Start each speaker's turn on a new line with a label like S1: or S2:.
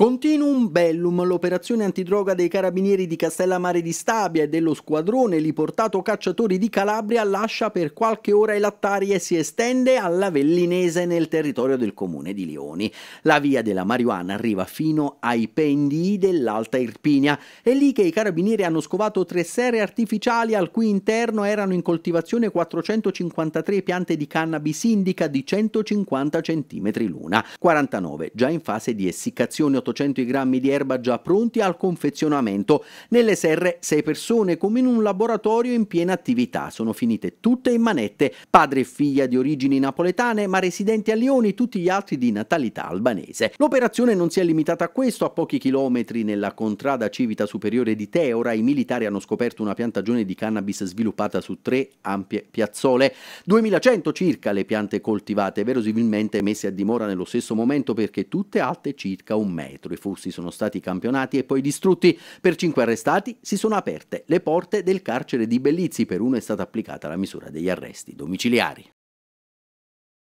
S1: Continuum Bellum, l'operazione antidroga dei carabinieri di Castellammare di Stabia e dello squadrone liportato cacciatori di Calabria lascia per qualche ora i lattari e si estende alla Vellinese nel territorio del comune di Lioni. La via della marijuana arriva fino ai pendii dell'Alta Irpinia. È lì che i carabinieri hanno scovato tre serre artificiali al cui interno erano in coltivazione 453 piante di cannabis indica di 150 cm l'una, 49 già in fase di essiccazione 800 grammi di erba già pronti al confezionamento. Nelle serre 6 persone come in un laboratorio in piena attività. Sono finite tutte in manette, padre e figlia di origini napoletane ma residenti a Lioni, tutti gli altri di natalità albanese. L'operazione non si è limitata a questo, a pochi chilometri nella contrada civita superiore di Teora i militari hanno scoperto una piantagione di cannabis sviluppata su tre ampie piazzole, 2100 circa le piante coltivate, verosimilmente messe a dimora nello stesso momento perché tutte alte circa un metro metro. I fusti sono stati campionati e poi distrutti. Per cinque arrestati si sono aperte le porte del carcere di Bellizzi. Per uno è stata applicata la misura degli arresti domiciliari.